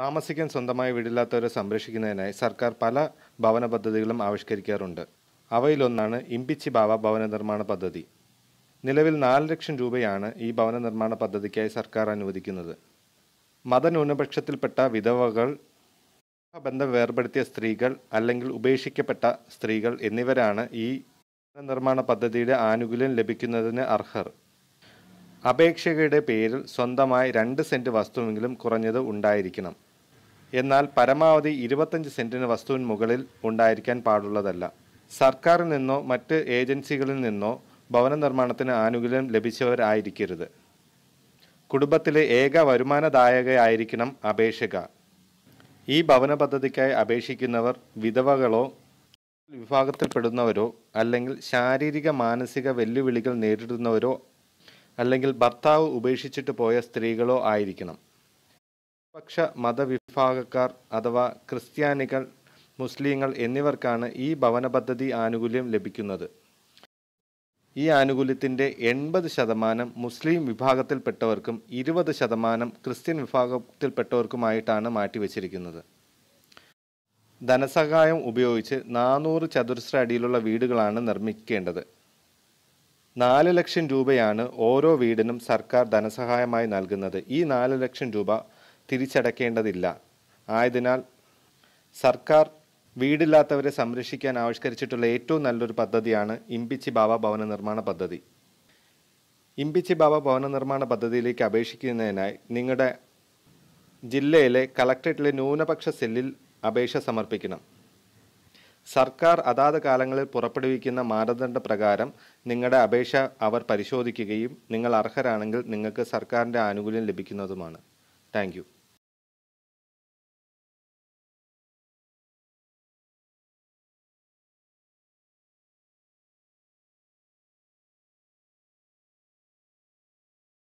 താമസിക്കാൻ സ്വന്തമായി വീടില്ലാത്തവരെ സംരക്ഷിക്കുന്നതിനായി സർക്കാർ പല ഭവന പദ്ധതികളും ആവിഷ്കരിക്കാറുണ്ട് അവയിലൊന്നാണ് ഇമ്പിച്ചി ബാവ ഭവന നിർമ്മാണ പദ്ധതി നിലവിൽ നാല് ലക്ഷം രൂപയാണ് ഈ ഭവന നിർമ്മാണ പദ്ധതിക്കായി സർക്കാർ അനുവദിക്കുന്നത് മതന്യൂനപക്ഷത്തിൽപ്പെട്ട വിധവകൾ ബന്ധം വേർപെടുത്തിയ സ്ത്രീകൾ അല്ലെങ്കിൽ ഉപേക്ഷിക്കപ്പെട്ട സ്ത്രീകൾ എന്നിവരാണ് ഈ നിർമ്മാണ പദ്ധതിയുടെ ആനുകൂല്യം ലഭിക്കുന്നതിന് അർഹർ അപേക്ഷകയുടെ പേരിൽ സ്വന്തമായി രണ്ട് സെൻറ്റ് വസ്തുവെങ്കിലും കുറഞ്ഞത് ഉണ്ടായിരിക്കണം എന്നാൽ പരമാവധി ഇരുപത്തഞ്ച് സെൻറ്റിന് വസ്തുവിന് മുകളിൽ ഉണ്ടായിരിക്കാൻ പാടുള്ളതല്ല സർക്കാരിൽ നിന്നോ മറ്റ് ഏജൻസികളിൽ നിന്നോ ഭവന നിർമ്മാണത്തിന് ആനുകൂല്യം ലഭിച്ചവരായിരിക്കരുത് കുടുംബത്തിലെ ഏക വരുമാനദായകയായിരിക്കണം അപേക്ഷക ഈ ഭവന പദ്ധതിക്കായി അപേക്ഷിക്കുന്നവർ വിധവകളോ വിഭാഗത്തിൽപ്പെടുന്നവരോ അല്ലെങ്കിൽ ശാരീരിക മാനസിക വെല്ലുവിളികൾ നേരിടുന്നവരോ അല്ലെങ്കിൽ ഭർത്താവ് ഉപേക്ഷിച്ചിട്ട് പോയ സ്ത്രീകളോ ആയിരിക്കണം പക്ഷ മതവിഭാഗക്കാർ അഥവാ ക്രിസ്ത്യാനികൾ മുസ്ലിങ്ങൾ എന്നിവർക്കാണ് ഈ ഭവന പദ്ധതി ആനുകൂല്യം ലഭിക്കുന്നത് ഈ ആനുകൂല്യത്തിൻ്റെ എൺപത് ശതമാനം മുസ്ലിം വിഭാഗത്തിൽപ്പെട്ടവർക്കും ഇരുപത് ശതമാനം ക്രിസ്ത്യൻ വിഭാഗത്തിൽപ്പെട്ടവർക്കുമായിട്ടാണ് മാറ്റിവെച്ചിരിക്കുന്നത് ധനസഹായം ഉപയോഗിച്ച് നാനൂറ് ചതുരശ്ര അടിയിലുള്ള വീടുകളാണ് നിർമ്മിക്കേണ്ടത് നാല് ലക്ഷം രൂപയാണ് ഓരോ വീടിനും സർക്കാർ ധനസഹായമായി നൽകുന്നത് ഈ നാല് ലക്ഷം രൂപ തിരിച്ചടക്കേണ്ടതില്ല ആയതിനാൽ സർക്കാർ വീടില്ലാത്തവരെ സംരക്ഷിക്കാൻ ആവിഷ്കരിച്ചിട്ടുള്ള ഏറ്റവും നല്ലൊരു പദ്ധതിയാണ് ഇമ്പിച്ചി ബാബ ഭവന നിർമ്മാണ പദ്ധതി ഇമ്പിച്ചി ബാബ ഭവന നിർമ്മാണ പദ്ധതിയിലേക്ക് അപേക്ഷിക്കുന്നതിനായി നിങ്ങളുടെ ജില്ലയിലെ കളക്ട്രേറ്റിലെ ന്യൂനപക്ഷ സെല്ലിൽ അപേക്ഷ സമർപ്പിക്കണം സർക്കാർ അതാത് കാലങ്ങളിൽ പുറപ്പെടുവിക്കുന്ന മാനദണ്ഡ പ്രകാരം നിങ്ങളുടെ അപേക്ഷ അവർ പരിശോധിക്കുകയും നിങ്ങൾ അർഹരാണെങ്കിൽ നിങ്ങൾക്ക് സർക്കാരിൻ്റെ ആനുകൂല്യം ലഭിക്കുന്നതുമാണ് താങ്ക്